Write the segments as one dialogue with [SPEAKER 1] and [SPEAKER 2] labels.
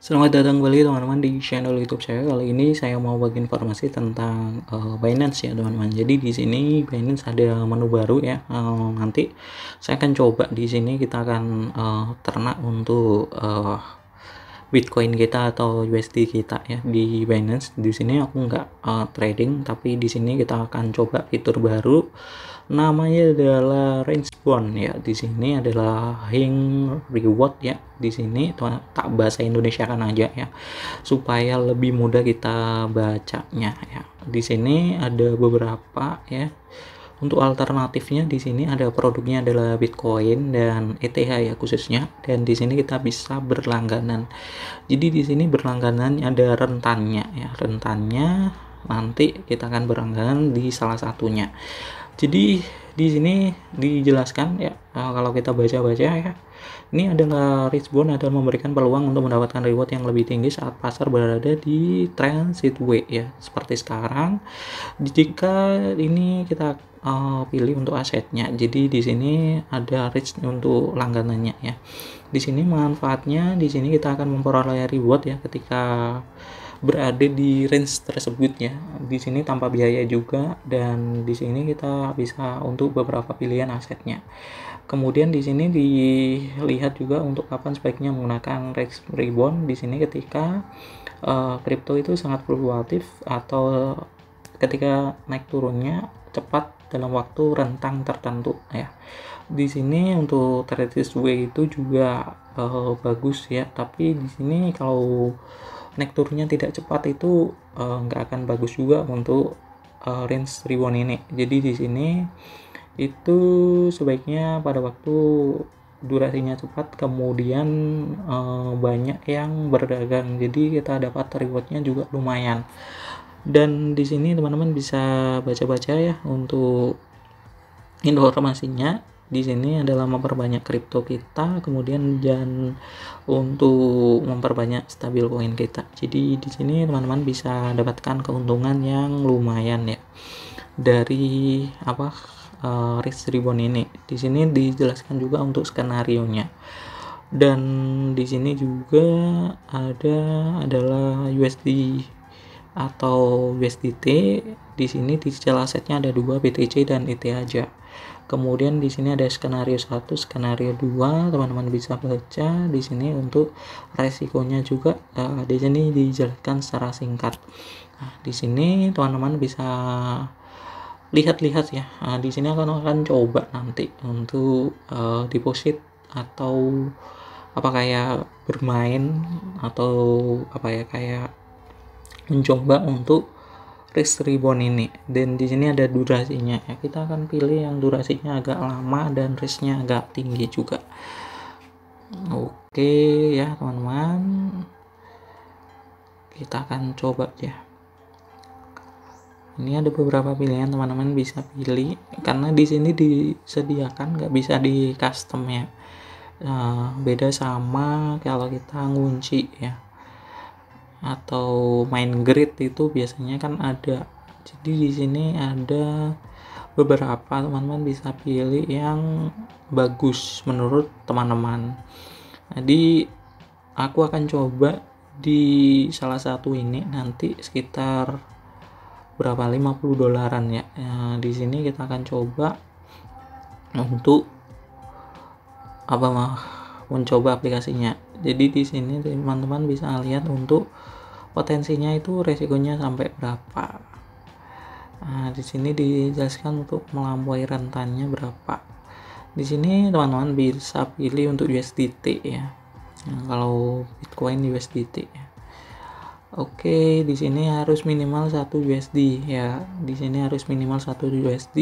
[SPEAKER 1] Selamat datang kembali teman-teman di channel YouTube saya. Kali ini saya mau bagi informasi tentang uh, Binance ya teman-teman. Jadi di sini Binance ada menu baru ya. Uh, nanti saya akan coba di sini kita akan uh, ternak untuk uh, Bitcoin kita atau USD kita ya di Binance. Di sini aku nggak uh, trading, tapi di sini kita akan coba fitur baru. Namanya adalah range bond ya. Di sini adalah hing reward ya. Di sini tak bahasa Indonesia kan aja ya, supaya lebih mudah kita bacanya ya. Di sini ada beberapa ya. Untuk alternatifnya di sini ada produknya adalah Bitcoin dan ETH ya khususnya dan di sini kita bisa berlangganan. Jadi di sini berlangganan ada rentannya ya, rentannya nanti kita akan berlangganan di salah satunya. Jadi di sini dijelaskan ya eh, kalau kita baca-baca ya ini adalah Risbon adalah memberikan peluang untuk mendapatkan reward yang lebih tinggi saat pasar berada di transit way ya, seperti sekarang. Jika ini kita uh, pilih untuk asetnya. Jadi di sini ada Rich untuk langganannya ya. Di sini manfaatnya di sini kita akan memperoleh reward ya ketika berada di range tersebutnya. Di sini tanpa biaya juga dan di sini kita bisa untuk beberapa pilihan asetnya. Kemudian di sini dilihat juga untuk kapan sebaiknya menggunakan risk rebound. Di sini ketika uh, itu sangat fluktuatif atau ketika naik turunnya cepat dalam waktu rentang tertentu ya. Di sini untuk trade way itu juga uh, bagus ya, tapi di sini kalau naik turunnya tidak cepat itu eh, nggak uh, akan bagus juga untuk uh, range reward ini jadi di sini itu sebaiknya pada waktu durasinya cepat kemudian uh, banyak yang berdagang jadi kita dapat rewardnya juga lumayan dan di sini teman-teman bisa baca-baca ya untuk informasinya di sini adalah memperbanyak kripto kita kemudian dan untuk memperbanyak stabil koin kita jadi di sini teman-teman bisa dapatkan keuntungan yang lumayan ya dari apa uh, risk ribbon ini di sini dijelaskan juga untuk skenario nya dan di sini juga ada adalah USD atau USDT di sini di asetnya ada dua BTC dan ETH aja kemudian di sini ada skenario 1 skenario 2 teman-teman bisa baca di sini untuk resikonya juga uh, di sini dijelaskan secara singkat nah, di sini teman-teman bisa lihat-lihat ya nah, di sini akan akan coba nanti untuk uh, deposit atau apa kayak bermain atau apa ya kayak mencoba untuk wrist ribbon ini dan di sini ada durasinya ya kita akan pilih yang durasinya agak lama dan wristnya agak tinggi juga oke ya teman-teman kita akan coba ya ini ada beberapa pilihan teman-teman bisa pilih karena di sini disediakan nggak bisa di custom ya nah, beda sama kalau kita ngunci ya atau main grid itu biasanya kan ada. Jadi di sini ada beberapa teman-teman bisa pilih yang bagus menurut teman-teman. Jadi nah, aku akan coba di salah satu ini nanti sekitar berapa 50 dolaran ya. Nah, di sini kita akan coba untuk apa mah mencoba aplikasinya jadi di sini teman-teman bisa lihat untuk potensinya itu resikonya sampai berapa nah, di sini dijelaskan untuk melampaui rentannya berapa di sini teman-teman bisa pilih untuk USDT ya nah, kalau Bitcoin USDT ya Oke, di sini harus minimal satu USD ya. Di sini harus minimal satu USD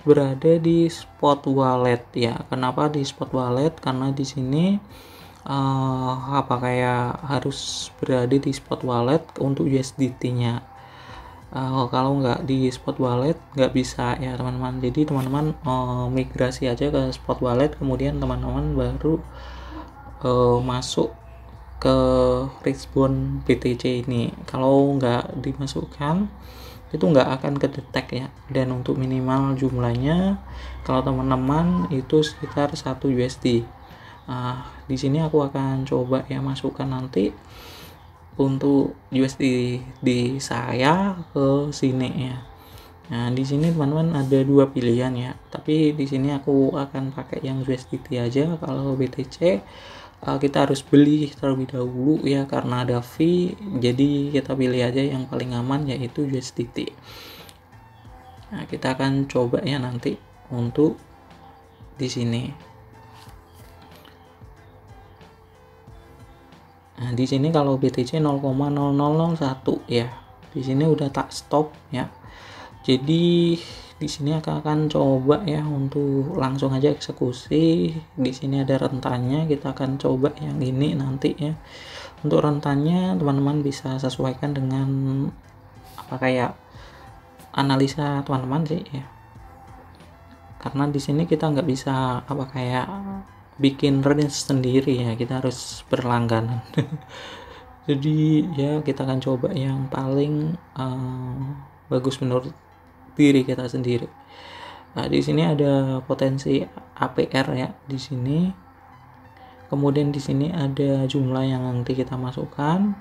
[SPEAKER 1] berada di spot wallet ya. Kenapa di spot wallet? Karena di sini uh, apa kayak harus berada di spot wallet untuk USDT-nya. Uh, eh, kalau nggak di spot wallet nggak bisa ya teman-teman. Jadi teman-teman uh, migrasi aja ke spot wallet, kemudian teman-teman baru uh, masuk ke respon BTC ini. Kalau nggak dimasukkan itu nggak akan kedetek ya dan untuk minimal jumlahnya kalau teman-teman itu sekitar 1 USD Nah, di sini aku akan coba ya masukkan nanti untuk USD di saya ke sini ya. Nah, di sini teman-teman ada dua pilihan ya. Tapi di sini aku akan pakai yang USDT aja kalau BTC ah, kita harus beli terlebih dahulu ya karena ada fee. Jadi kita pilih aja yang paling aman yaitu USDT. Nah, kita akan coba ya nanti untuk di sini. Nah, di sini kalau BTC 0,0001 ya. Di sini udah tak stop ya. Jadi di sini akan akan coba ya untuk langsung aja eksekusi. Di sini ada rentannya, kita akan coba yang ini nanti ya. Untuk rentannya teman-teman bisa sesuaikan dengan apa kayak analisa teman-teman sih ya. Karena di sini kita nggak bisa apa kayak bikin range sendiri ya kita harus berlangganan jadi ya kita akan coba yang paling uh, bagus menurut diri kita sendiri nah di sini ada potensi APR ya di sini kemudian di sini ada jumlah yang nanti kita masukkan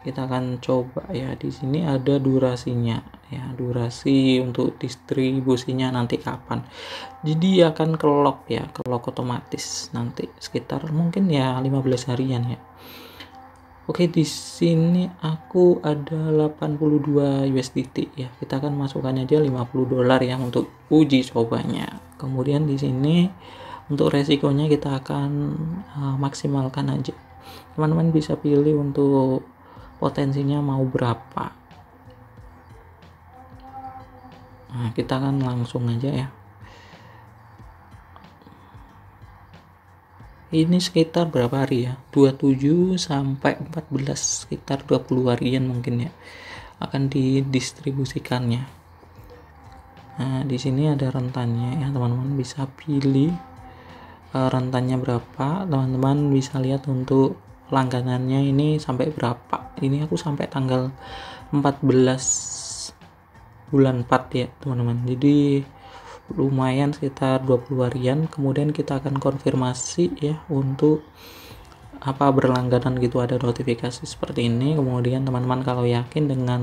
[SPEAKER 1] kita akan coba ya di sini ada durasinya ya durasi untuk distribusinya nanti kapan jadi akan kelok ya kelok otomatis nanti sekitar mungkin ya 15 harian ya Oke di sini aku ada 82 USDT ya kita akan masukkan aja 50 dolar ya untuk uji cobanya kemudian di sini untuk resikonya kita akan uh, maksimalkan aja teman-teman bisa pilih untuk potensinya mau berapa nah kita kan langsung aja ya ini sekitar berapa hari ya 27 sampai 14 sekitar 20 harian mungkin ya akan didistribusikannya nah di sini ada rentannya ya teman-teman bisa pilih eh, rentannya berapa teman-teman bisa lihat untuk langganannya ini sampai berapa ini aku sampai tanggal 14 bulan 4 ya teman-teman jadi lumayan sekitar 20 harian kemudian kita akan konfirmasi ya untuk apa berlangganan gitu ada notifikasi seperti ini kemudian teman-teman kalau yakin dengan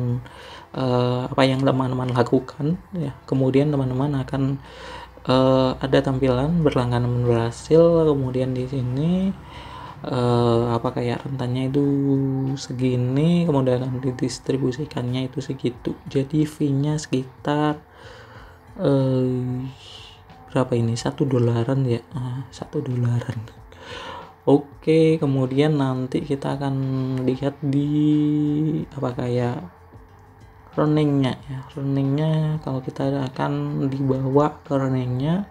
[SPEAKER 1] uh, apa yang teman-teman lakukan ya kemudian teman-teman akan uh, ada tampilan berlangganan berhasil kemudian di sini uh, apa kayak rentannya itu segini kemudian didistribusikannya itu segitu jadi v nya sekitar uh, berapa ini satu dolaran ya ah, satu uh, dolaran oke kemudian nanti kita akan lihat di apa kayak runningnya ya runningnya kalau kita akan dibawa ke runningnya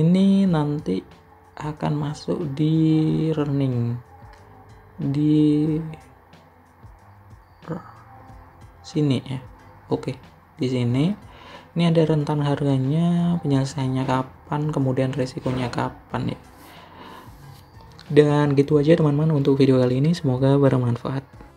[SPEAKER 1] ini nanti akan masuk di running di sini ya oke di sini ini ada rentan harganya penyelesaiannya kapan kemudian resikonya kapan ya dan gitu aja teman-teman untuk video kali ini semoga bermanfaat